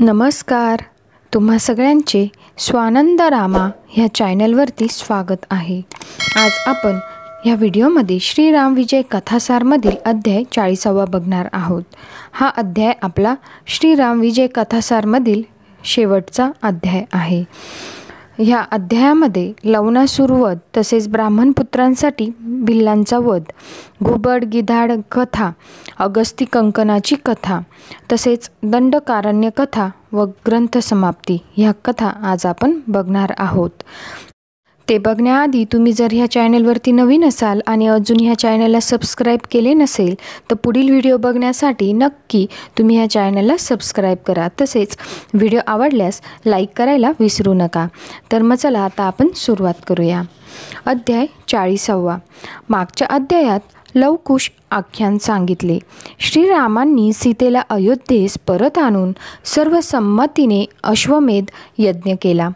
नमस्कार तुम्हा सगळ्यांचे स्वानंद रामा ह्या चॅनलवरती स्वागत आहे आज आपण ह्या व्हिडिओमध्ये श्रीराम विजय कथासारमधील अध्याय चाळीसावा बघणार आहोत हा अध्याय आपला श्रीराम विजय कथासारमधील शेवटचा अध्याय आहे ह्या अध्यायामध्ये लवणासूर वध तसेच ब्राह्मणपुत्रांसाठी पुत्रांसाठी भिल्लांचा वध घुबड गिधाड कथा अगस्ती कंकणाची कथा तसेच दंडकारण्य कथा व ग्रंथ समाप्ती ह्या कथा आज आपण बघणार आहोत ते बघण्याआधी तुम्ही जर ह्या चॅनलवरती नवीन असाल आणि अजून ह्या चॅनलला सबस्क्राईब केले नसेल तर पुढील व्हिडिओ बघण्यासाठी नक्की तुम्ही ह्या चॅनलला सबस्क्राईब करा तसेच व्हिडिओ आवडल्यास लाईक करायला विसरू नका तर मग चला आता आपण सुरुवात करूया अध्याय चाळीसावा मागच्या अध्यायात लवकुश आख्यान सांगितले श्रीरामांनी सीतेला अयोध्येस परत आणून सर्व संमतीने अश्वमेध यज्ञ केला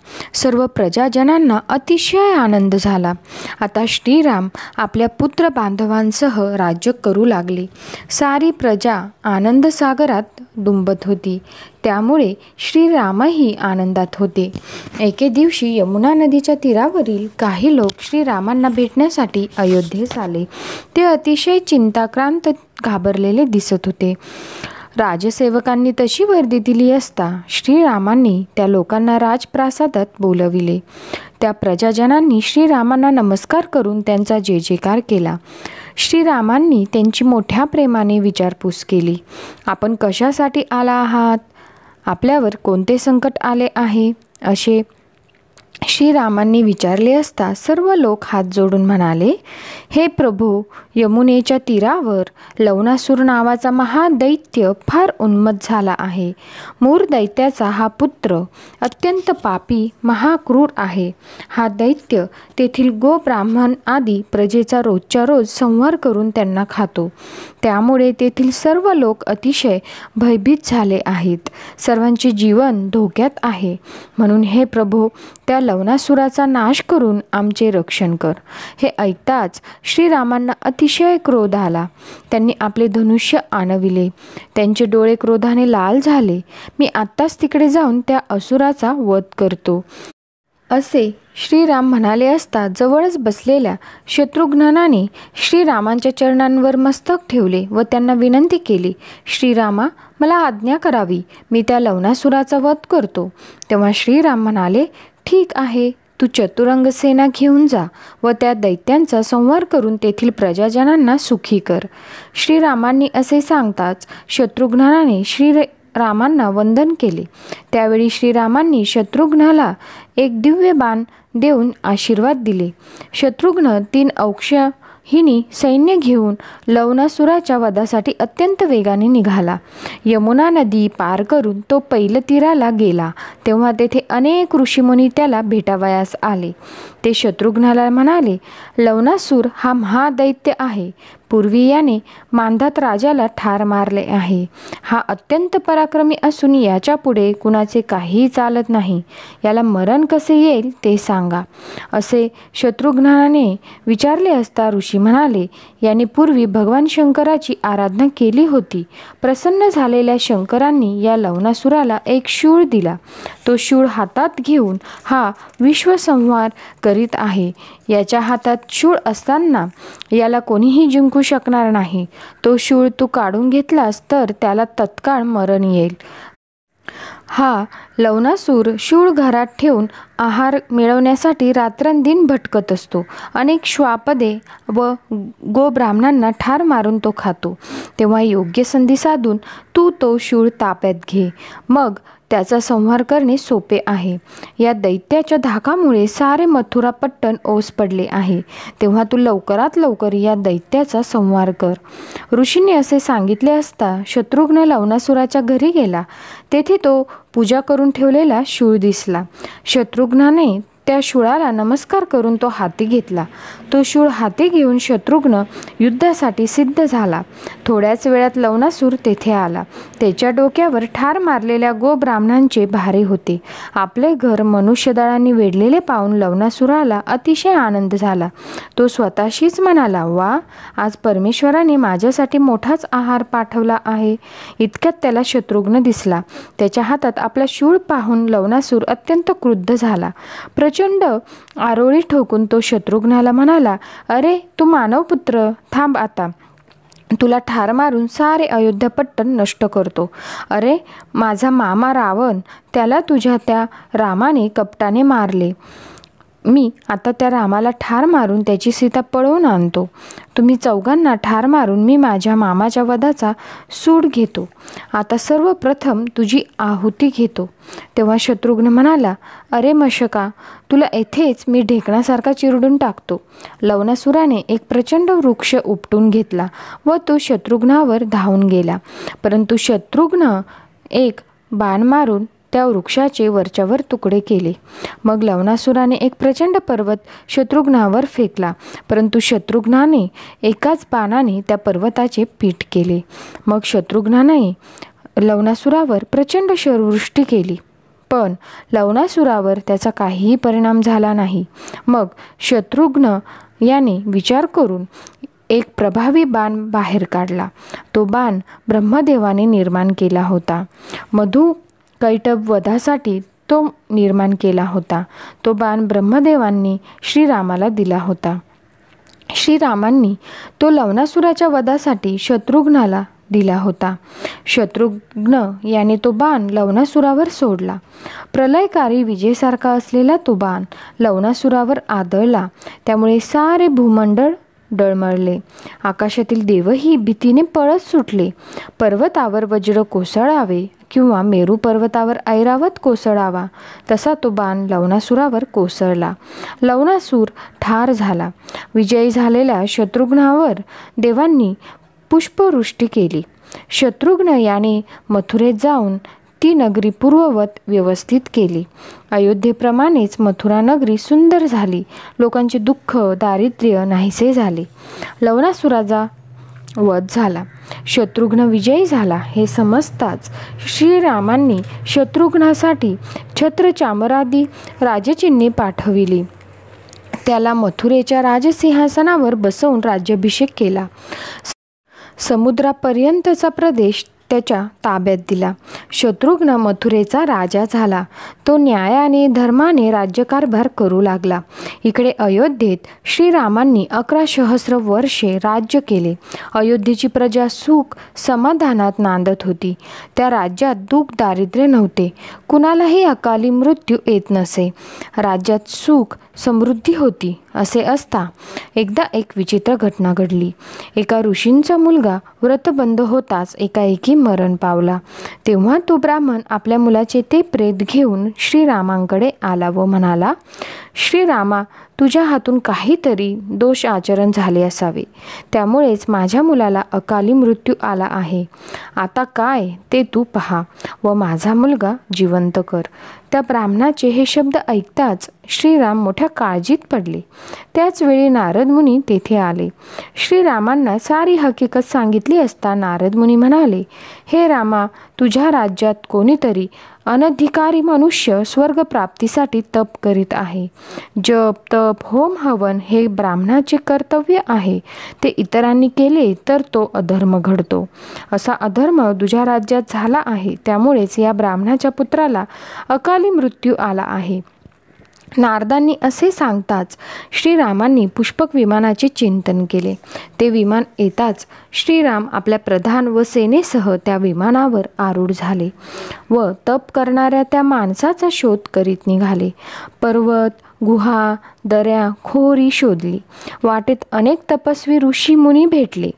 सर्व प्रजाजनांना अतिशय आनंद झाला आता श्रीराम आपल्या पुत्र बांधवांसह राज्य करू लागले सारी प्रजा आनंदसागरात डुंबत होती त्यामुळे श्रीरामही आनंदात होते एके दिवशी यमुना नदीच्या तीरावरील काही लोक श्रीरामांना भेटण्यासाठी अयोध्येस आले ते अतिशय चिंता भयाक्रांत घाबरलेले दिसत होते राजसेवकांनी तशी वर्दी दिली असता श्रीरामांनी त्या लोकांना राजप्रासादात बोलविले त्या प्रजाजनांनी श्रीरामांना नमस्कार करून त्यांचा जे जयकार केला श्रीरामांनी त्यांची मोठ्या प्रेमाने विचारपूस केली आपण कशासाठी आला आहात आपल्यावर कोणते संकट आले आहे असे श्रीरामांनी विचारले असता सर्व लोक हात जोडून म्हणाले हे प्रभू यमुनेच्या तीरावर लवणासूर नावाचा महादैत्य फार उन्मत झाला आहे मूर दैत्याचा हा पुत्र अत्यंत पापी महाक्रूर आहे हा दैत्य तेथील गो ब्राह्मण आदी प्रजेचा रोजच्या रोज संहार करून त्यांना खातो त्यामुळे तेथील सर्व लोक अतिशय भयभीत झाले आहेत सर्वांचे जीवन धोक्यात आहे म्हणून हे प्रभो त्या लवणासुराचा नाश करून आमचे रक्षण कर हे ऐकताच श्रीरामांना अतिशय क्रोध आला त्यांनी आपले धनुष्य आणविले त्यांचे डोळे क्रोधाने लाल झाले मी आत्ताच तिकडे जाऊन त्या असुराचा वध करतो असे श्रीराम म्हणाले असता जवळच बसलेल्या शत्रुघ्नाने श्रीरामांच्या चरणांवर मस्तक ठेवले व त्यांना विनंती केली श्रीरामा मला आज्ञा करावी मी त्या लवणासुराचा वध करतो तेव्हा श्रीराम म्हणाले ठीक आहे तू चतुरंग सेना घेऊन जा व त्या दैत्यांचा संवार करून तेथील प्रजाजनांना सुखी कर श्रीरामांनी असे सांगताच शत्रुघ्नाने श्री रामांना वंदन केले त्यावेळी श्रीरामांनी शत्रुघ्नाला एक दिव्य बाण देऊन आशीर्वाद दिले शत्रुघ्न तीन औक्ष हिनी सैन्य घेऊन लवनासुराच्या वधासाठी अत्यंत वेगाने निघाला यमुना नदी पार करून तो पैलतीराला गेला तेव्हा तेथे अनेक ऋषीमुनी त्याला भेटावयास आले ते शत्रुघ्नाला म्हणाले लवणासूर हा महादैत्य आहे पूर्वी याने मांधात राजाला ठार मारले आहे हा अत्यंत पराक्रमी असून याच्यापुढे कुणाचे काहीही चालत नाही याला मरण कसे येईल ते सांगा असे शत्रुघ्नाने विचारले असता ऋषी म्हणाले याने पूर्वी भगवान शंकराची आराधना केली होती प्रसन्न झालेल्या शंकरांनी या लवणासुराला एक शूळ दिला तो शूळ हातात घेऊन हा विश्वसंहार करीत आहे याच्या हातात शूळ असताना याला कोणीही जिंकू शकणार नाही तो शूळ तू काढून घेतलास तर त्याला तत्काळ मरण येईल हा लवणासूर शूळ घरात ठेवून आहार मिळवण्यासाठी रात्रंदिन भटकत असतो अनेक श्वापदे व गोब्राह्मणांना ठार मारून तो खातो तेव्हा योग्य संधी साधून तू तो शूळ ताप्यात घे मग त्याचा संहार करणे सोपे आहे या दैत्याच्या धाकामुळे सारे मथुरापट्टण ओस पडले आहे तेव्हा तू लवकरात लवकर या दैत्याचा संहार कर ऋषीने असे सांगितले असता शत्रुघ्न लवणासुराच्या घरी गेला तेथे तो पूजा करून ठेवलेला शूळ दिसला शत्रुघ्नाने त्या शूळाला नमस्कार करून तो हाती घेतला तो शूळ हाती घेऊन शत्रुघ्न युद्धासाठी सिद्ध झाला थोड्याच वेळात लवणासूर तेथे आला त्याच्या डोक्यावर ठार मारलेल्या गो ब्राह्मणांचे भारे होते आपले घर मनुष्यदळांनी वेढलेले पाहून लवणासुराला अतिशय आनंद झाला तो स्वतःशीच म्हणाला वा आज परमेश्वराने माझ्यासाठी मोठाच आहार पाठवला आहे इतक्यात त्याला शत्रुघ्न दिसला त्याच्या हातात आपला शूळ पाहून लवणासूर अत्यंत क्रुद्ध झाला प्रच प्रचंड आरोळी ठोकून तो शत्रुघ्नाला म्हणाला अरे तू पुत्र थांब आता तुला ठार मारून सारे अयोध्या पट्टण नष्ट करतो अरे माझा मामा रावण त्याला तुझ्या त्या रामाने कपटाने मारले मी आता त्या रामाला ठार मारून त्याची सीता पळवून आणतो तुम्ही चौघांना ठार मारून मी माझ्या मामाच्या वधाचा सूड घेतो आता सर्वप्रथम तुझी आहुती घेतो तेव्हा शत्रुघ्न म्हणाला अरे मशका तुला येथेच मी ढेकणासारखा चिरडून टाकतो लवणासुराने एक प्रचंड वृक्ष उपटून घेतला व तो शत्रुघ्नावर धावून गेला परंतु शत्रुघ्न एक बाण मारून त्या वृक्षाचे वरच्यावर तुकडे केले मग लवणासुराने एक प्रचंड पर्वत शत्रुघ्नावर फेकला परंतु शत्रुघ्नाने एकाच बाणाने त्या पर्वताचे पीठ केले मग शत्रुघ्नाने लवणासुरावर प्रचंड शरवृष्टी केली पण लवणासुरावर त्याचा काहीही परिणाम झाला नाही मग शत्रुघ्न याने विचार करून एक प्रभावी बाण बाहेर काढला तो बाण ब्रह्मदेवाने निर्माण केला होता मधु कैटब वधासाठी तो निर्माण केला होता तो बाण ब्रह्मदेवांनी श्रीरामाला दिला होता श्रीरामांनी तो लवणासुराच्या वधासाठी शत्रुघ्नाला दिला होता शत्रुघ्न याने तो बाण लवणासुरावर सोडला प्रलयकारी विजेसारखा असलेला तो बाण लवणासुरावर आदळला त्यामुळे सारे भूमंडळ डळमळले आकाशातील देवही भीतीने पळत सुटले पर्वतावर वज्र कोसळावे किंवा मेरू पर्वतावर ऐरावत कोसळावा तसा तो बाण लवणासुरावर कोसळला लवणासूर ठार झाला विजयी झालेल्या शत्रुघ्नावर देवांनी पुष्पवृष्टी केली शत्रुघ्न याने मथुरेत जाऊन ती नगरी पूर्ववत व्यवस्थित केली अयोध्येप्रमाणेच मथुरा नगरी सुंदर झाली लोकांचे दुःख दारिद्र्य नाहीसे झाले लवणासुराचा वध झाला शत्रुघ्न विजयी झाला हे समजताच श्रीरामांनी शत्रुघ्नासाठी चामरादी राजचिन्हे पाठविली त्याला मथुरेच्या राजसिंहासनावर बसवून राज्याभिषेक केला समुद्रापर्यंतचा प्रदेश त्याच्या ताब्यात दिला शत्रुघ्न मथुरेचा राजा झाला तो न्यायाने धर्माने राज्यकारभार करू लागला इकडे अयोध्येत श्रीरामांनी अकरा सहस्र वर्षे राज्य केले अयोध्येची प्रजा सुख समाधानात नांदत होती त्या राज्यात दुःख दारिद्र्य नव्हते कुणालाही अकाली मृत्यू येत नसे राज्यात सुख समृद्धी होती असे असता एकदा एक विचित्र घटना घडली एका ऋषींचा मुलगा व्रतबंद होताच एकाएकी मरण पावला तेव्हा तो ब्राह्मण आपल्या मुलाचे ते प्रेत घेऊन श्रीरामांकडे आला व म्हणाला श्रीरामा तुझ्या हातून काहीतरी दोष आचरण झाले असावे त्यामुळेच माझ्या मुलाला अकाली मृत्यू आला आहे आता काय ते तू पहा व माझा मुलगा जिवंत कर त्या ब्राह्मणाचे हे शब्द ऐकताच श्रीराम मोठ्या काळजीत पडले त्याचवेळी नारद मुनी तेथे आले श्रीरामांना सारी हकीकत सांगितली असता नारद मुनी म्हणाले हे रामा तुझ्या राज्यात कोणीतरी अनधिकारी मनुष्य स्वर्गप्राप्तीसाठी तप करीत आहे जप तप होम हवन हे ब्राह्मणाचे कर्तव्य आहे ते इतरांनी केले तर तो अधर्म घडतो असा अधर्म तुझ्या राज्यात झाला आहे त्यामुळेच या ब्राह्मणाच्या पुत्राला अकाली मृत्यू आला आहे नारदांनी असे सांगताच श्रीरामांनी पुष्पक विमानाचे चिंतन केले ते विमान येताच श्रीराम आपल्या प्रधान व सेनेसह त्या विमानावर आरूढ झाले व तप करणाऱ्या त्या माणसाचा शोध करीत निघाले पर्वत गुहा दऱ्या खोरी शोधली वाटेत अनेक तपस्वी ऋषी मुनी भेटले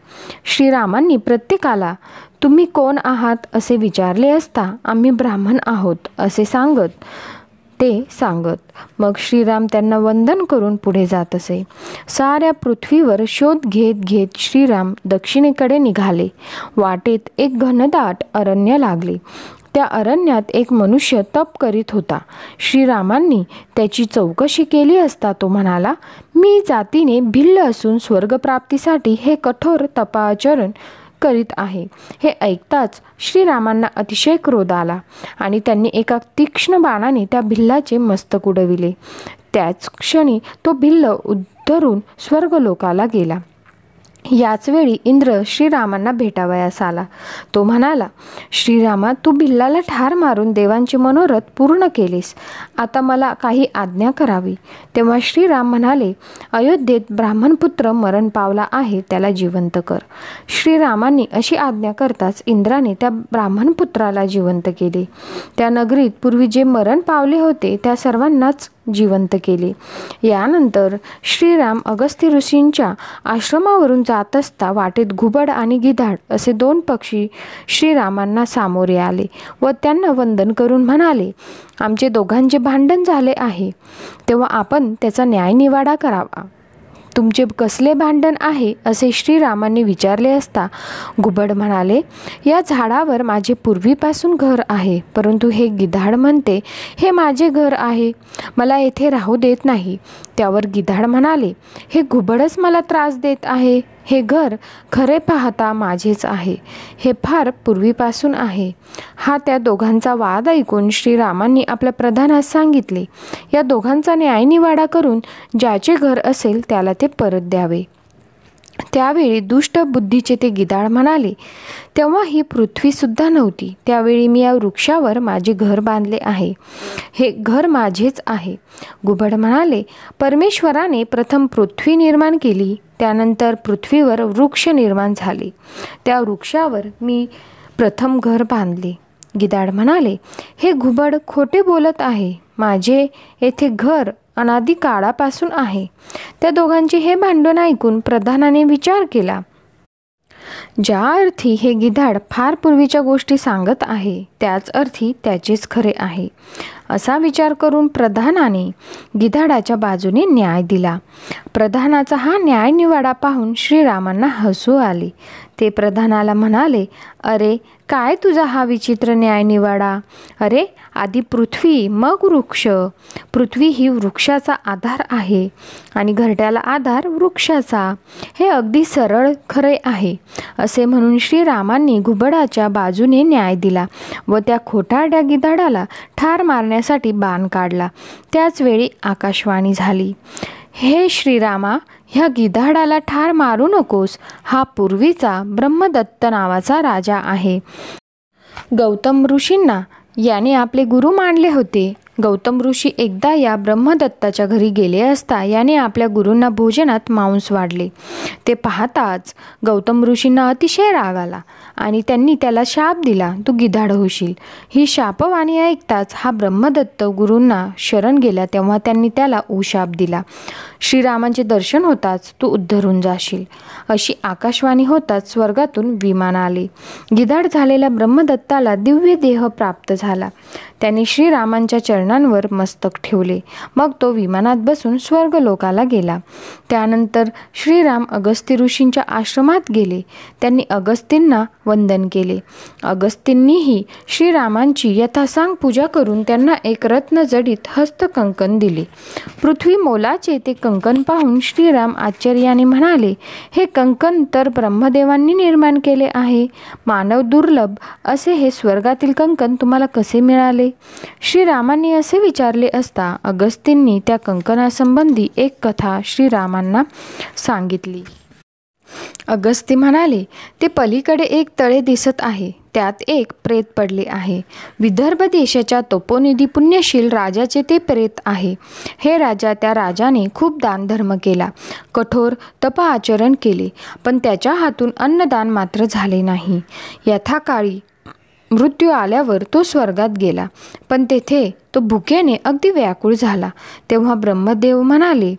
श्रीरामांनी प्रत्येकाला तुम्ही कोण आहात असे विचारले असता आम्ही ब्राह्मण आहोत असे सांगत ते सांगत मग श्रीराम त्यांना वंदन करून पुढे जात असे साऱ्या पृथ्वीवर शोध घेत घेत श्रीराम दक्षिणेकडे निघाले वाटेत एक घनदाट अरण्य लागले त्या अरण्यात एक मनुष्य तप करीत होता श्रीरामांनी त्याची चौकशी केली असता तो म्हणाला मी जातीने भिल्ल असून स्वर्गप्राप्तीसाठी हे कठोर तपाचरण करीत आहे हे ऐकताच श्रीरामांना अतिशय क्रोध आला आणि त्यांनी एका तीक्ष्ण बाणाने त्या भिल्लाचे मस्तक उडविले त्याच क्षणी तो भिल्ल उद्धरून स्वर्गलोकाला गेला याच वेळी इंद्र श्रीरामांना भेटावयास आला तो म्हणाला श्रीरामा तू भिल्लाला ठार मारून देवांचे मनोरथ पूर्ण केलेस आता मला काही आज्ञा करावी तेव्हा श्रीराम म्हणाले अयोध्येत ब्राह्मणपुत्र मरण पावला आहे त्याला जिवंत कर श्रीरामांनी अशी आज्ञा करताच इंद्राने त्या ब्राह्मणपुत्राला जिवंत केले त्या नगरीत पूर्वी जे मरण पावले होते त्या सर्वांनाच जिवंत केले यानंतर श्रीराम अगस्त्य ऋषींच्या आश्रमावरून जात असता वाटेत घुबड आणि गिधाड असे दोन पक्षी श्रीरामांना सामोरे आले व त्यांना वंदन करून म्हणाले आमचे दोघांचे भांडण झाले आहे तेव्हा आपण त्याचा न्यायनिवाडा करावा तुमचे कसले भांडण आहे असे श्रीरामांनी विचारले असता गुबड म्हणाले या झाडावर माझे पूर्वीपासून घर आहे परंतु हे गिधाड म्हणते हे माझे घर आहे मला येथे राहू देत नाही त्यावर गिधाड म्हणाले हे घुबडच मला त्रास देत आहे हे घर खरे पाहता माझेच आहे हे फार पूर्वीपासून आहे हा त्या दोघांचा वाद ऐकून श्रीरामांनी आपल्या प्रधानास सांगितले या दोघांचा न्यायनिवाडा करून ज्याचे घर असेल त्याला ते परत द्यावे त्यावेळी दुष्ट बुद्धीचे ते गिदाड म्हणाले तेव्हा ही पृथ्वीसुद्धा नव्हती त्यावेळी मी या वृक्षावर माझे घर बांधले आहे हे घर माझेच आहे गुबड म्हणाले परमेश्वराने प्रथम पृथ्वी निर्माण केली त्यानंतर पृथ्वीवर वृक्ष निर्माण झाले त्या वृक्षावर मी प्रथम घर बांधले गिदाड म्हणाले हे घुबड खोटे बोलत आहे माझे येथे घर अनादी काळापासून आहे त्या दोघांचे हे भांडण ऐकून प्रधानाने विचार केला ज्या अर्थी हे गिधाड फार पूर्वीच्या गोष्टी सांगत आहे त्याच अर्थी त्याचेच खरे आहे असा विचार करून प्रधानाने गिधाडाच्या बाजूने न्याय दिला प्रधानाचा हा न्यायनिवाडा पाहून श्रीरामांना हसू आले ते प्रधानाला म्हणाले अरे काय तुझा हा विचित्र न्यायनिवाडा अरे आधी पृथ्वी मग वृक्ष पृथ्वी ही वृक्षाचा आधार आहे आणि घरट्याला आधार वृक्षाचा हे अगदी सरळ खरे आहे असे म्हणून श्रीरामांनी घुबडाच्या बाजूने न्याय दिला व त्या खोटाड्या गिधाडाला ठार मारण्यास करण्यासाठी बाण काढला त्याचवेळी आकाशवाणी झाली हे श्रीरामा ह्या गिधाडाला ठार मारू नकोस हा पूर्वीचा ब्रह्मदत्त नावाचा राजा आहे गौतम ऋषींना याने आपले गुरु मानले होते गौतम ऋषी एकदा या ब्रह्मदत्ताच्या घरी गेले असता याने आपल्या गुरूंना भोजनात मांस वाढले ते पाहताच गौतम ऋषींना अतिशय राग आला आणि त्यांनी त्याला शाप दिला तू गिधाड होशील ही शापवाणी ऐकताच हा ब्रह्मदत्त गुरूंना शरण गेला तेव्हा त्यांनी त्याला उशाप दिला श्रीरामांचे दर्शन होताच तू उद्धरून जाशील अशी आकाशवाणी होताच स्वर्गातून विमान आले गिधाड झालेल्या ब्रह्मदत्ताला दिव्य देह प्राप्त झाला त्यांनी श्रीरामांच्या चरणांवर मस्तक ठेवले मग तो विमानात बसून स्वर्ग लोकाला गेला त्यानंतर श्रीराम अगस्ती ऋषींच्या आश्रमात गेले त्यांनी अगस्तींना वंदन केले अगस्तींनीही श्रीरामांची यथासांग पूजा करून त्यांना एक रत्न जडीत हस्तकंकन दिले पृथ्वी मोलाचे ते कंकण पाहून श्रीराम आश्चर्याने म्हणाले हे कंकण तर ब्रह्मदेवांनी निर्माण केले आहे मानव दुर्लभ असे हे स्वर्गातील कंकण तुम्हाला कसे मिळाले श्रीरामांनी असे विचारले असता अगस्तींनी त्या कंकणासंबंधी एक कथा श्रीरामांना सांगितली अगस्ती म्हणाले ते पलीकडे एक तळे दिसत आहे त्यात एक प्रेत पडले आहे विदर्भ देशाच्या तोपोनिधी पुण्यशील राजाचे ते प्रेत आहे हे राजा त्या राजाने खूप दानधर्म केला कठोर तप आचरण केले पण त्याच्या हातून अन्नदान मात्र झाले नाही यथाकाळी मृत्यू आल्यावर तो स्वर्गात गेला पण तेथे तो भुकेने अगदी व्याकुळ झाला तेव्हा ब्रह्मदेव म्हणाले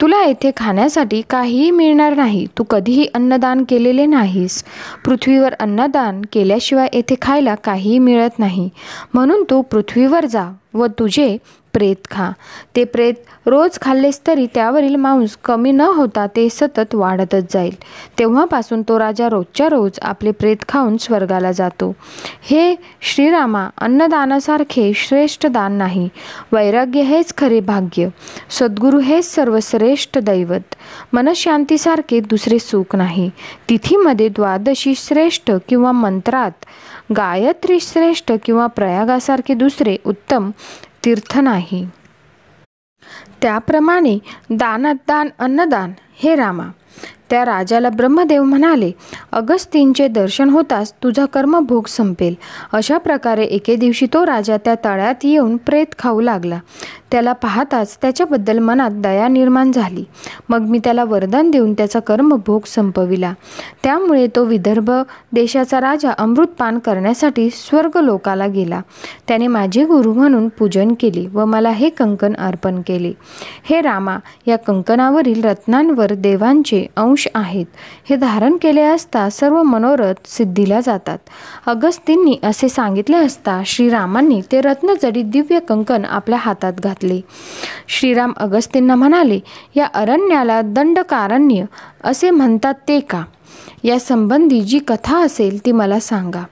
तुला येथे खाण्यासाठी काहीही मिळणार नाही तू कधीही अन्नदान केलेले नाहीस पृथ्वीवर अन्नदान केल्याशिवाय येथे खायला काहीही मिळत नाही म्हणून तू पृथ्वीवर जा व तुझे प्रेत खा ते प्रेत रोज खाल्लेस तरी त्यावरील मांस कमी न होता ते सतत वाढतच जाईल तेव्हापासून तो राजा रोजच्या रोज आपले प्रेत खाऊन स्वर्गाला जातो हे श्रीरामा अन्नदानासारखे श्रेष्ठ दान नाही वैराग्य हेच खरे भाग्य सद्गुरू हेच सर्वश्रेष्ठ दैवत मनशांतीसारखे दुसरे सुख नाही तिथीमध्ये द्वादशी श्रेष्ठ किंवा मंत्रात गायत्री श्रेष्ठ किंवा प्रयागासारखे दुसरे उत्तम तीर्थ नाही त्याप्रमाणे दानदान अन्नदान हे रामा त्या राजाला ब्रह्मदेव म्हणाले अगस्तींचे दर्शन होताच तुझा कर्मभोग संपेल अशा प्रकारे एके दिवशी तो राजा त्या तळ्यात येऊन प्रेत खाऊ लागला त्याला पाहताच त्याच्याबद्दल मनात दया निर्माण झाली मग मी त्याला वरदान देऊन त्याचा कर्मभोग संपविला त्यामुळे तो विदर्भ देशाचा राजा अमृतपान करण्यासाठी स्वर्ग लोकाला गेला त्याने माझे गुरु म्हणून पूजन केले व मला हे कंकण अर्पण केले हे रामा या कंकणावरील रत्नांवर देवांचे अंश आहेत हे धारण केले असता सर्व मनोरथ सिद्धीला जातात अगस्तींनी असे सांगितले असता श्रीरामांनी ते रत्नजडी दिव्य कंकण आपल्या हातात घातले श्रीराम अगस्तींना म्हणाले या अरण्याला दंडकारण्य असे म्हणतात ते का या संबंधी जी कथा असेल ती मला सांगा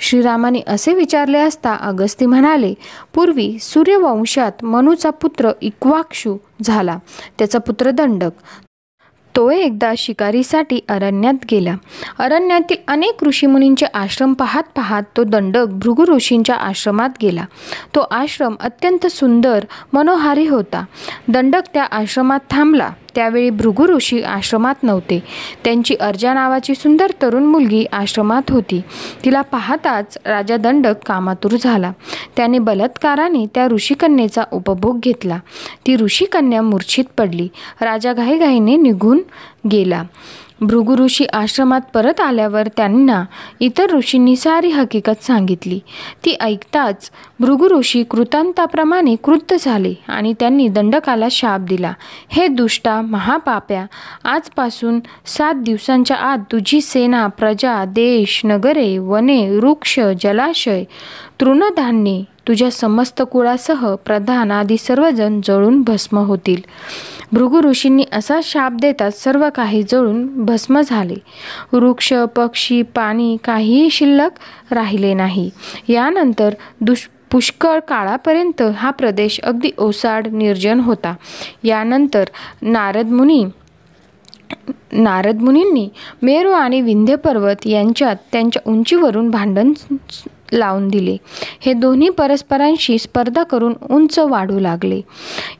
श्रीरामाने असे विचारले असता अगस्ती म्हणाले पूर्वी सूर्यवंशात मनूचा पुत्र इक्वाक्षू झाला त्याचा पुत्र दंडक तो एकदा शिकारीसाठी अरण्यात गेला अरण्यातील अनेक ऋषीमुनींचे आश्रम पाहत पाहत तो दंडक भृगु ऋषींच्या आश्रमात गेला तो आश्रम अत्यंत सुंदर मनोहारी होता दंडक त्या आश्रमात थांबला त्यावेळी भृगु ऋषी आश्रमात नव्हते त्यांची अर्जा नावाची सुंदर तरुण मुलगी आश्रमात होती तिला पाहताच राजा दंडक कामातूर झाला त्याने बलात्काराने त्या ऋषिकन्येचा उपभोग घेतला ती ऋषिकन्या मूर्छित पडली राजा घाईघाईने निघून गेला भृगु ऋषी आश्रमात परत आल्यावर त्यांना इतर ऋषींनी सारी हकीकत सांगितली ती ऐकताच भृगु ऋषी कृतांताप्रमाणे कृत झाले आणि त्यांनी दंडकाला शाप दिला हे दुष्टा महापाप्या आजपासून सात दिवसांच्या आत तुझी सेना प्रजा देश नगरे वने वृक्ष जलाशय तृणधान्ये तुझ्या समस्त कुळासह प्रधान आदी सर्वजण जळून भस्म होतील भृगु ऋषींनी असा शाप देतात सर्व काही जळून भस्म झाले वृक्ष पक्षी पाणी काहीही शिल्लक राहिले नाही यानंतर दुष पुष्कळ काळापर्यंत हा प्रदेश अगदी ओसाड निर्जन होता यानंतर नारद मुनी नारद मुनींनी मेरू आणि विंध्य पर्वत यांच्यात त्यांच्या उंचीवरून भांडण लावून दिले हे दोन्ही परस्परांशी स्पर्धा करून उंच वाढू लागले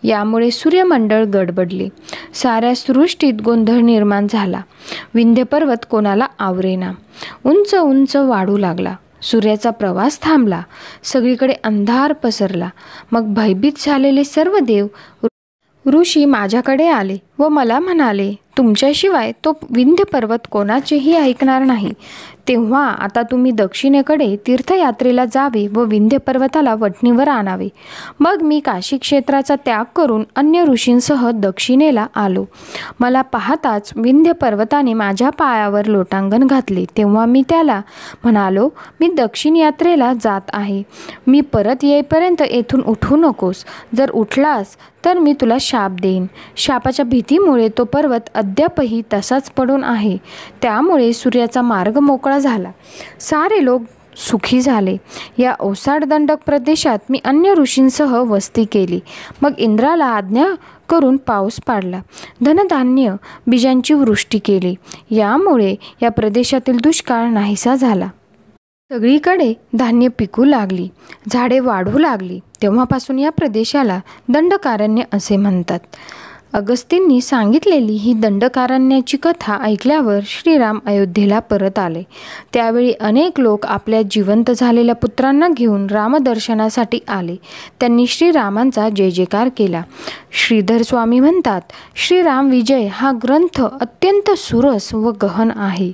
यामुळे सूर्यमंडळ गडबडले साऱ्या सृष्टीत गोंधळ निर्माण झाला विंध्य पर्वत कोणाला आवरेना उंच उंच वाढू लागला सूर्याचा प्रवास थांबला सगळीकडे अंधार पसरला मग भयभीत झालेले सर्व देव ऋषी माझ्याकडे आले व मला म्हणाले तुमच्याशिवाय तो विंध्य पर्वत कोणाचेही ऐकणार नाही तेव्हा आता तुम्ही दक्षिणेकडे तीर्थयात्रेला जावे व विंध्य पर्वताला वटणीवर आणावे मग मी काशी क्षेत्राचा त्याग करून अन्य ऋषींसह दक्षिणेला आलो मला पाहताच विंध्य पर्वताने माझ्या पायावर लोटांगण घातले तेव्हा मी त्याला म्हणालो मी दक्षिण यात्रेला जात आहे मी परत येईपर्यंत येथून उठू नकोस जर उठलास तर मी तुला शाप देईन शापाच्या भीतीमुळे तो पर्वत अद्यापही तसाच पडून आहे त्यामुळे सूर्याचा मार्ग मोकळा झाला सारे लोक सुखी झाले या ओसाड दंडक प्रदेशात मी अन्य ऋषींसह वस्ती केली मग इंद्राला आज्ञा करून पाऊस पाडला धनधान्य बीजांची वृष्टी केली यामुळे या प्रदेशातील दुष्काळ नाहीसा झाला सगळीकडे धान्य पिकू लागली झाडे वाढू लागली तेव्हापासून या प्रदेशाला दंडकारण्य असे म्हणतात अगस्तींनी सांगितलेली ही दंडकारण्याची कथा ऐकल्यावर श्रीराम अयोध्येला परत आले त्यावेळी अनेक लोक आपल्या जिवंत झालेल्या पुत्रांना घेऊन रामदर्शनासाठी आले त्यांनी श्रीरामांचा जय जयकार केला श्रीधर स्वामी म्हणतात श्रीराम विजय हा ग्रंथ अत्यंत सुरस व गहन आहे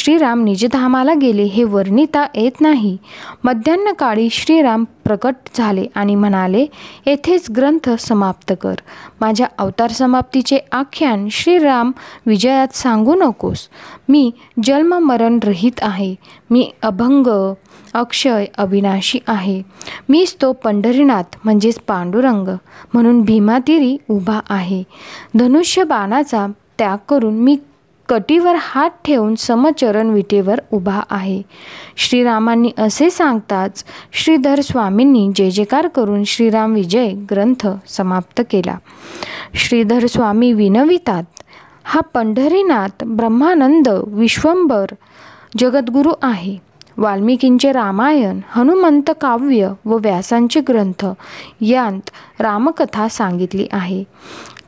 श्रीराम निजधामाला गेले हे वर्णिता येत नाही मध्यान्ह काळी श्रीराम प्रकट झाले आणि म्हणाले येथेच ग्रंथ समाप्त कर माझ्या अवतार समाप्तीचे आख्यान श्रीराम विजयात सांगू नकोस मी जन्म मरण रहित आहे मी अभंग अक्षय अविनाशी आहे मीच तो पंढरीनाथ म्हणजेच पांडुरंग म्हणून भीमातिरी उभा आहे धनुष्य बाणाचा त्याग करून मी कटीवर हात ठेवून समचरण विटेवर उभा आहे श्रीरामांनी असे सांगताच श्रीधर स्वामींनी जे जेकार करून श्रीराम विजय ग्रंथ समाप्त केला श्रीधर स्वामी विनवितात हा पंढरीनाथ ब्रह्मानंद विश्वंबर जगद्गुरू आहे वाल्मिकींचे रामायण हनुमंत काव्य व व्यासांचे ग्रंथ यांत रामकथा सांगितली आहे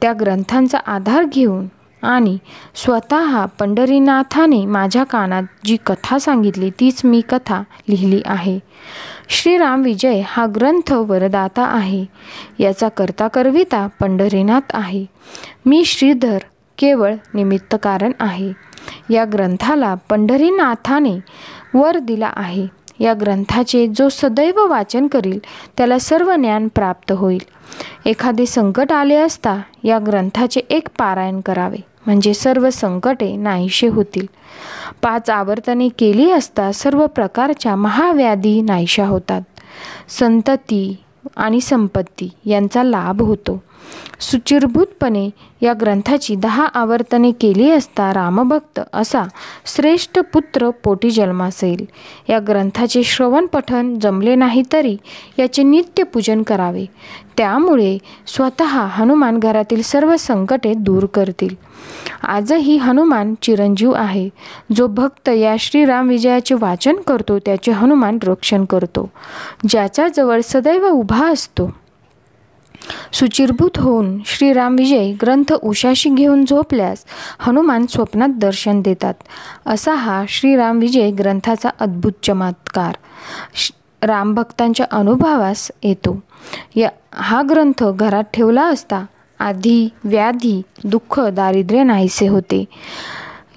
त्या ग्रंथांचा आधार घेऊन आणि स्वतः पंढरीनाथाने माझ्या कानात जी कथा सांगितली तीच मी कथा लिहिली आहे श्रीराम विजय हा ग्रंथ वरदाता आहे याचा करता करविता पंढरीनाथ आहे मी श्रीधर केवळ निमित्त कारण आहे या ग्रंथाला पंढरीनाथाने वर दिला आहे या ग्रंथाचे जो सदैव वाचन करील त्याला सर्व ज्ञान प्राप्त होईल एखादे संकट आले असता या ग्रंथाचे एक पारायण करावे म्हणजे सर्व संकटे नाहीशे होतील पाच आवर्तने केली असता सर्व प्रकारच्या महाव्याधी नाहीशा होतात संतती आणि संपत्ती यांचा लाभ होतो सुचिरभूतपणे या ग्रंथाची दहा आवर्तने केली असता रामभक्त असा श्रेष्ठ पुत्र पोटी जन्मासेल या ग्रंथाचे श्रवण पठन जमले नाही तरी याचे नित्य पूजन करावे त्यामुळे स्वतः हनुमान घरातील सर्व संकटे दूर करतील आजही हनुमान चिरंजीव आहे जो भक्त या श्रीराम विजयाचे वाचन करतो त्याचे हनुमान रक्षण करतो ज्याच्याजवळ सदैव उभा असतो सुचिरभूत होऊन विजय ग्रंथ उशाशी घेऊन झोपल्यास हनुमान स्वप्नात दर्शन देतात असा हा श्रीरामविजय ग्रंथाचा अद्भुत चमत्कार रामभक्तांच्या अनुभवास येतो या हा ग्रंथ घरात ठेवला असता आधी व्याधी दुःख दारिद्र्य नाहीसे होते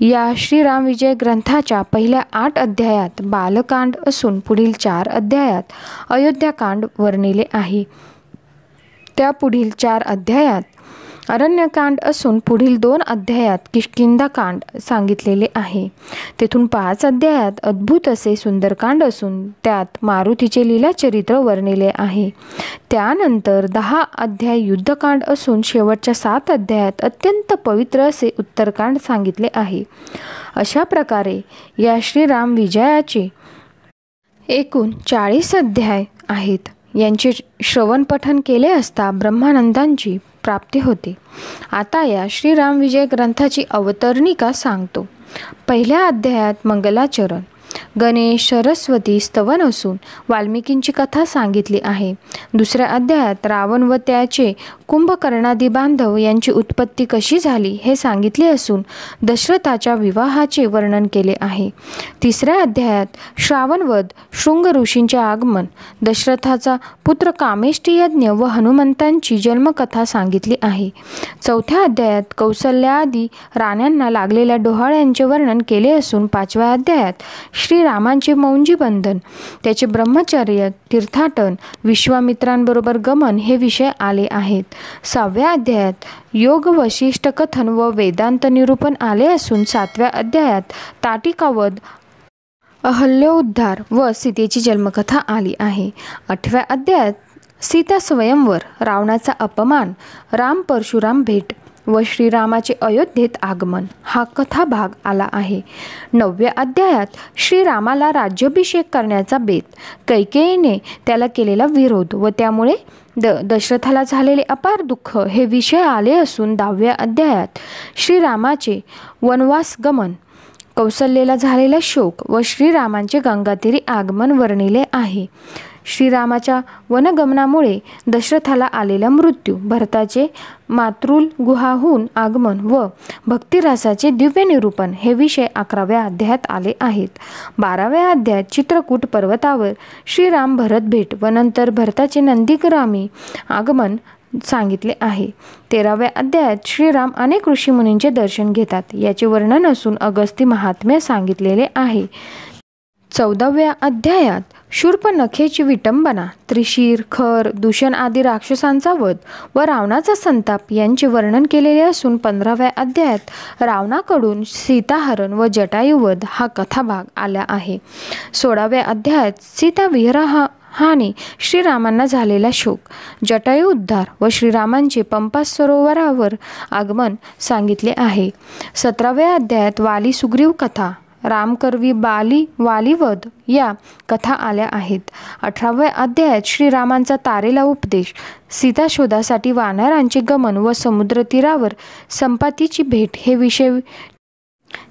या विजय ग्रंथाच्या पहिल्या आठ अध्यायात बालकांड असून पुढील चार अध्यायात अयोध्याकांड वर्णिले आहे त्या पुढील चार अध्यायात अरण्यकांड असून पुढील दोन अध्यायात किष्किंदाकांड सांगितलेले आहे तेथून पाच अध्यायात अद्भुत असे सुंदरकांड असून त्यात मारुतीचे लीलाचरित्र वर्णिले आहे त्यानंतर दहा अध्याय युद्धकांड असून शेवटच्या सात अध्यायात अत्यंत पवित्र असे उत्तरकांड सांगितले आहे अशा प्रकारे या श्रीराम विजयाचे एकूण चाळीस अध्याय आहेत यांचे श्रवण पठन केले असता ब्रह्मानंदांची प्राप्ती होते आता या श्रीराम विजय ग्रंथाची अवतरणिका सांगतो पहिल्या अध्यायात मंगलाचरण गणेश सरस्वती स्तवन असून वाल्मिकींची कथा सांगितली आहे दुसऱ्या अध्यायात रावण व त्याचे कुंभकर्णादी बांधव यांची उत्पत्ती कशी झाली हे सांगितले असून दशरथाच्या विवाहाचे वर्णन केले आहे तिसऱ्या अध्यायात श्रावणवध शृंग ऋषींचे आगमन दशरथाचा पुत्र यज्ञ व हनुमंतांची जन्मकथा सांगितली आहे चौथ्या अध्यायात कौशल्याआधी राण्यांना लागलेल्या डोहाळ्यांचे वर्णन केले असून पाचव्या अध्यायात श्रीरामांचे मौंजी बंधन त्याचे ब्रह्मचर्य तीर्थाटन विश्वामित्रांबरोबर गमन हे विषय आले आहेत सहाव्या अध्यायात योग वशिष्ठ कथन व वेदांत निरूपण आले असून सातव्या अध्यायात ताटिकावध अहल्योद्धार व सीतेची जन्मकथा आली आहे आठव्या अध्यायात सीता स्वयंवर रावणाचा अपमान राम परशुराम भेट व श्रीरामाचे अयोध्येत आगमन हा कथा भाग आला आहे नवव्या अध्यायात श्रीरामाला राज्याभिषेक करण्याचा बेत कैकेयीने त्याला केलेला विरोध व त्यामुळे द दशरथाला झालेले अपार दुःख हे विषय आले असून दहाव्या अध्यायात श्रीरामाचे वनवासगमन कौसल्येला झालेला शोक व श्रीरामांचे गंगातीरी आगमन वर्णिले आहे श्रीरामाच्या वनगमनामुळे दशरथाला आलेला मृत्यू भरताचे मातृल गुहाहून आगमन व भक्तिरासाचे दिव्य निरूपण हे विषय अकराव्या अध्यायात आले आहेत बाराव्या अध्यायात चित्रकूट पर्वतावर श्रीराम भरत भेट व नंतर भरताचे नंदीग्रामी आगमन सांगितले आहे तेराव्या अध्यायात श्रीराम अनेक ऋषीमुनींचे दर्शन घेतात याचे वर्णन असून अगस्ती महात्म्य सांगितलेले आहे चौदाव्या अध्यायात नखेची विटंबना त्रिशीर खर दूषण आदी राक्षसांचा वध व रावणाचा संताप यांचे वर्णन केलेले असून पंधराव्या अध्यायात रावणाकडून सीताहरण व जटायुवध हा कथाभाग आला आहे सोळाव्या अध्यायात सीता विहरा हा हाने श्रीरामांना झालेला शोक जटायू उद्धार व श्रीरामांचे पंपा सरोवरावर आगमन सांगितले आहे सतराव्या अध्यायात वाली सुग्रीव कथा रामकरवी बाली वालीवध या कथा आल्या आहेत अठराव्या अध्यायात श्रीरामांचा तारेला उपदेश सीता शोधासाठी वानरांचे गमन व समुद्रतीरावर संपातीची भेट हे विषय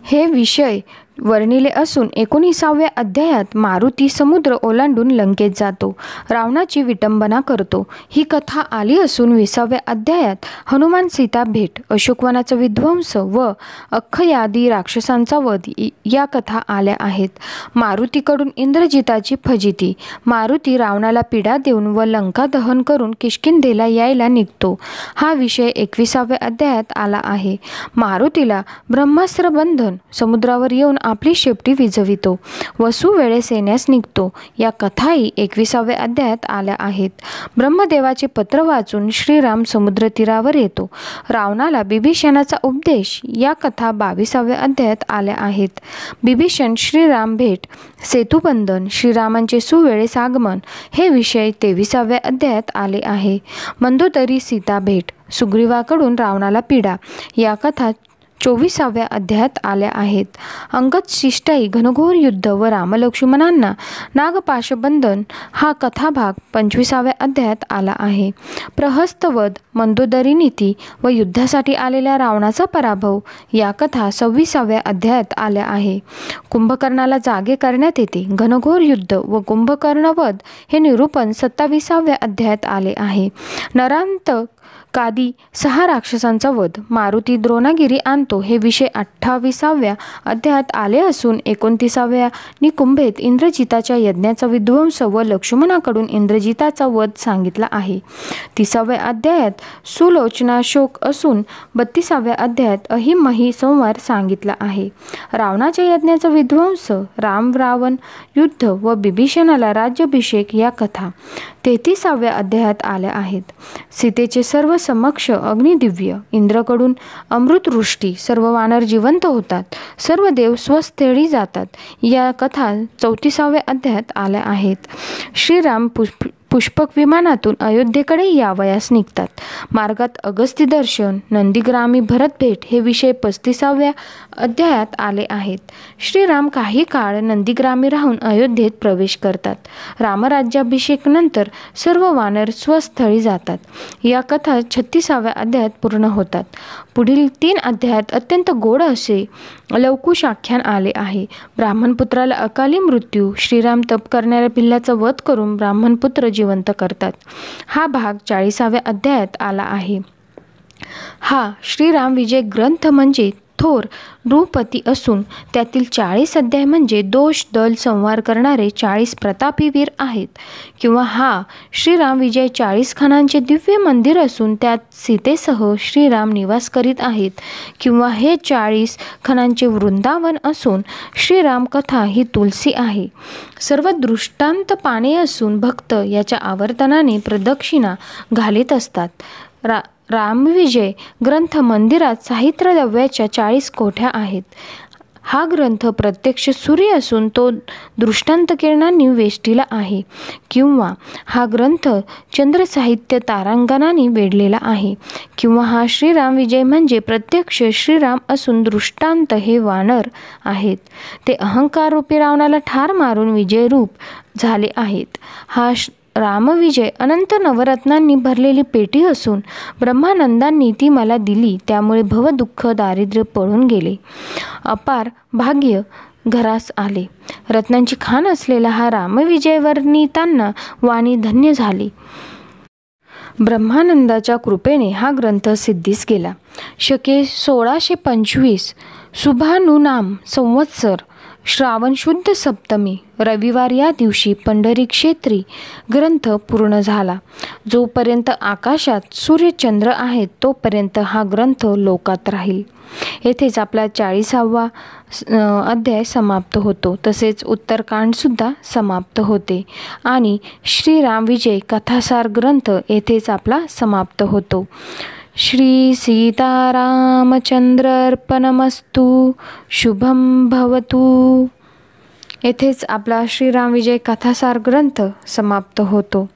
हे विषय वर्णिले असून एकोणीसाव्या अध्यायात मारुती समुद्र ओलांडून लंकेत जातो रावणाची विटंबना करतो ही कथा आली असून विसाव्या अध्यायात हनुमान सीता भेट अशोकवनाचा विध्वंस व अख्खयादी राक्षसांचा वध या कथा आल्या आहेत मारुतीकडून इंद्रजिताची फजिती मारुती रावणाला पिढा देऊन व लंका दहन करून किशकिंधेला यायला निघतो हा विषय एकविसाव्या अध्यायात आला आहे मारुतीला ब्रह्मास्त्र बंधन समुद्रावर येऊन आपली शेपटी विजवितो वसू वेळेस येण्यास निघतो या कथाही एकविसाव्या अध्यायात आल्या आहेत ब्रह्मदेवाचे पत्र वाचून श्रीराम समुद्रतीरावर येतो रावणाला बिभीषणाचा उपदेश या कथा बावीसाव्या अध्यायात आल्या आहेत बिभीषण श्रीराम भेट सेतुबंधन श्रीरामांचे सुवेळेस आगमन हे विषय तेविसाव्या अध्यायात आले आहे मंदोदरी सीता भेट सुग्रीवाकडून रावणाला पिडा या कथा चोवीसाव्या अध्यायात आल्या आहेत अंगत शिष्टाई घनघोर युद्ध व रामलक्ष्मणांना नागपाशबंधन हा कथाभाग पंचवीसाव्या अध्यायात आला आहे प्रहस्तवध मंदोदरी नीती व युद्धासाठी आलेल्या रावणाचा पराभव या कथा सव्वीसाव्या अध्यायात आल्या आहे कुंभकर्णाला जागे करण्यात येते घनघोर युद्ध व कुंभकर्णवध हे निरूपण सत्तावीसाव्या अध्यायात आले आहे नरांत कादी सहा राक्षसांचा वध मारुती द्रोणागिरी आणतो हे विषय अठ्ठावीसाव्या अध्यायात आले असून एकोणतीसाव्या निकुंभेत इंद्रजिताच्या यज्ञाचा विध्वंस व लक्ष्मणाकडून इंद्रजिताचा वध सांगितला आहे तिसाव्या अध्यायात सुलोचना शोक असून बत्तीसाव्या अध्यायात अहिमही सोमवार सांगितला आहे रावणाच्या यज्ञाचा विध्वंस राम रावण युद्ध व बिभीषणाला राज्याभिषेक या कथा तेहतीसाव्या अध्यायात आल्या आहेत सीतेचे सर्व समक्ष अग्निदिव्य इंद्रकडून अमृतवृष्टी सर्व वानर जिवंत होतात सर्व देव स्वस्थळी जातात या कथा चौतीसाव्या अध्यायात आल्या आहेत श्रीराम पुष्प पुष्पक विमानातून अयोध्येकडे यावयास निघतात मार्गात अगस्ती दर्शन नंदीग्रामी भरत भेट हे विषय पस्तीसाव्या अध्यायात आले आहेत श्रीराम काही काळ नंदीग्रामी राहून अयोध्येत प्रवेश करतात रामराज्याभिषेकनंतर सर्व वानर स्वस्थळी जातात या कथा छत्तीसाव्या अध्यायात पूर्ण होतात पुढील तीन अध्यायात अत्यंत गोड असे लवकुशाख्यान आले आहे ब्राह्मणपुत्राला अकाली मृत्यू श्रीराम तप करणाऱ्या पिल्ल्याचा वध करून ब्राह्मणपुत्र जीव जिवंत करतात हा भाग चाळीसाव्या अध्यायात आला आहे हा श्रीराम विजय ग्रंथ म्हणजे थोर नृपती असून त्यातील चाळीस अध्याय म्हणजे दोष दल संवार करणारे चाळीस प्रतापी वीर आहेत किंवा हा श्रीराम विजय चाळीस खानांचे दिव्य मंदिर असून त्यात सीतेसह श्रीराम निवास करीत आहेत किंवा हे चाळीस खणांचे वृंदावन असून श्रीराम कथा ही तुलसी आहे सर्व दृष्टांत पाने असून भक्त याच्या आवर्तनाने प्रदक्षिणा घालीत असतात रा रामविजय ग्रंथ मंदिरात साहित्य दव्याच्या चाळीस कोठ्या आहेत हा ग्रंथ प्रत्यक्ष सूर्य असून तो दृष्टांत किरणांनी वेष्टीला आहे किंवा हा ग्रंथ चंद्र साहित्य तारांगणाने वेढलेला आहे किंवा हा श्रीराम विजय म्हणजे प्रत्यक्ष श्रीराम असून दृष्टांत हे वानर आहेत ते अहंकार रूपी रावणाला ठार मारून विजयरूप झाले आहेत हा रामविजय अनंत नवरत्नांनी भरलेली पेटी असून ब्रह्मानंदांनी ती मला दिली त्यामुळे भवदुःख दारिद्र्य पळून गेले अपार भाग्य घरास आले रत्नांची खान असलेला हा वर्णितांना वाणी धन्य झाली ब्रह्मानंदाच्या कृपेने हा ग्रंथ सिद्धीस गेला शके सोळाशे पंचवीस सुभानुनाम संवत्सर श्रावण शुद्ध सप्तमी रविवार या दिवशी पंढरी क्षेत्री ग्रंथ पूर्ण झाला जोपर्यंत आकाशात सूर्यचंद्र आहेत तोपर्यंत हा ग्रंथ लोकात राहील येथेच आपला चाळीसावा अध्याय समाप्त होतो तसेच उत्तरकांडसुद्धा समाप्त होते आणि श्रीरामविजय कथासार ग्रंथ येथेच आपला समाप्त होतो श्री अर्पणमस्तु शुभम भवतु येथेच आपला श्रीराम विजय कथासार ग्रंथ समाप्त होतो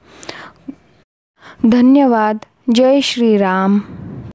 धन्यवाद जय श्रीराम